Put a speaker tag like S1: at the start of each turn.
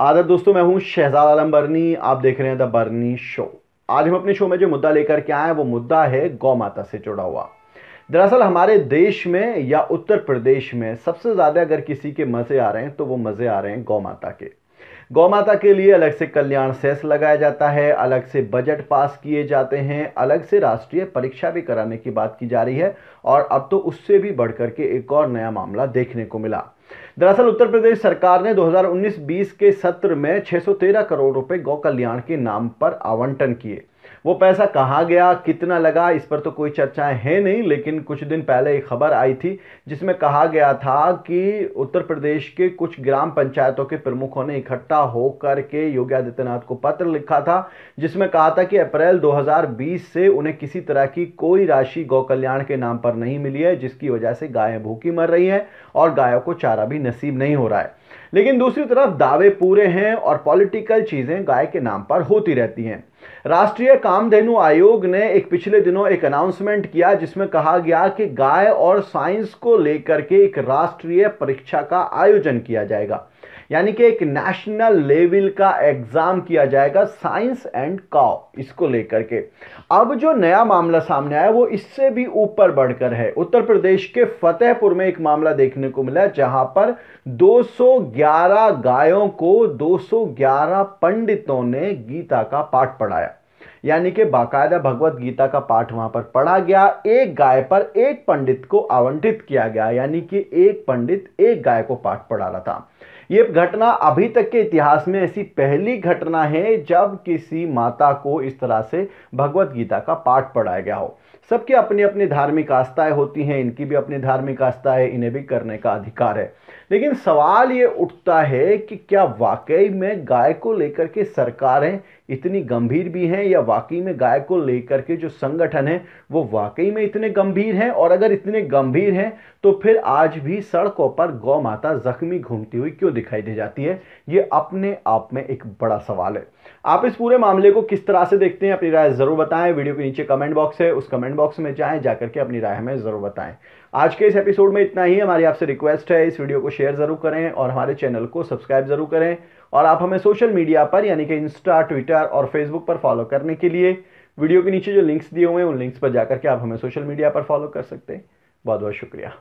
S1: आदर दोस्तों मैं हूं शहजाद आलम बर्नी आप देख रहे हैं द बर्नी शो आज हम अपने शो में जो मुद्दा लेकर के आए हैं वो मुद्दा है गौ माता से जुड़ा हुआ दरअसल हमारे देश में या उत्तर प्रदेश में सबसे ज़्यादा अगर किसी के मज़े आ रहे हैं तो वो मज़े आ रहे हैं गौ माता के गौ माता के लिए अलग से कल्याण सेस लगाया जाता है अलग से बजट पास किए जाते हैं अलग से राष्ट्रीय परीक्षा भी कराने की बात की जा रही है और अब तो उससे भी बढ़कर के एक और नया मामला देखने को मिला दरअसल उत्तर प्रदेश सरकार ने 2019-20 के सत्र में 613 करोड़ रुपए गौ कल्याण के नाम पर आवंटन किए वो पैसा कहाँ गया कितना लगा इस पर तो कोई चर्चाएं है नहीं लेकिन कुछ दिन पहले एक खबर आई थी जिसमें कहा गया था कि उत्तर प्रदेश के कुछ ग्राम पंचायतों के प्रमुखों ने इकट्ठा होकर के योगी आदित्यनाथ को पत्र लिखा था जिसमें कहा था कि अप्रैल 2020 से उन्हें किसी तरह की कोई राशि गौ कल्याण के नाम पर नहीं मिली है जिसकी वजह से गायें भूखी मर रही हैं और गायों को चारा भी नसीब नहीं हो रहा है लेकिन दूसरी तरफ दावे पूरे हैं और पॉलिटिकल चीज़ें गाय के नाम पर होती रहती हैं राष्ट्रीय कामधेनु आयोग ने एक पिछले दिनों एक अनाउंसमेंट किया जिसमें कहा गया कि गाय और साइंस को लेकर के एक राष्ट्रीय परीक्षा का आयोजन किया जाएगा यानी कि एक नेशनल लेवल का एग्जाम किया जाएगा साइंस एंड काव इसको लेकर के अब जो नया मामला सामने आया वो इससे भी ऊपर बढ़कर है उत्तर प्रदेश के फतेहपुर में एक मामला देखने को मिला जहां पर 211 गायों को 211 पंडितों ने गीता का पाठ पढ़ाया यानी कि बाकायदा भगवत गीता का पाठ वहां पर पढ़ा गया एक गाय पर एक पंडित को आवंटित किया गया यानी कि एक पंडित एक गाय को पाठ पढ़ा रहा था ये घटना अभी तक के इतिहास में ऐसी पहली घटना है जब किसी माता को इस तरह से भगवत गीता का पाठ पढ़ाया गया हो सबके अपनी अपनी धार्मिक आस्थाएं होती हैं इनकी भी अपनी धार्मिक आस्थाएं है इन्हें भी करने का अधिकार है लेकिन सवाल ये उठता है कि क्या वाकई में गाय को लेकर के सरकारें इतनी गंभीर भी हैं या वाकई में गाय को लेकर के जो संगठन है वो वाकई में इतने गंभीर हैं और अगर इतने गंभीर हैं तो फिर आज भी सड़कों पर गौ माता जख्मी घूमती हुई क्यों दिखाई दे जाती है ये अपने आप में एक बड़ा सवाल है आप इस पूरे मामले को किस तरह से देखते हैं अपनी राय ज़रूर बताएं वीडियो के नीचे कमेंट बॉक्स है उस कमेंट बॉक्स में जाएं जाकर के अपनी राय हमें ज़रूर बताएं आज के इस एपिसोड में इतना ही हमारी आपसे रिक्वेस्ट है इस वीडियो को शेयर ज़रूर करें और हमारे चैनल को सब्सक्राइब ज़रूर करें और आप हमें सोशल मीडिया पर यानी कि इंस्टा ट्विटर और फेसबुक पर फॉलो करने के लिए वीडियो के नीचे जो लिंक्स दिए हुए हैं उन लिंक्स पर जाकर के आप हमें सोशल मीडिया पर फॉलो कर सकते हैं बहुत बहुत शुक्रिया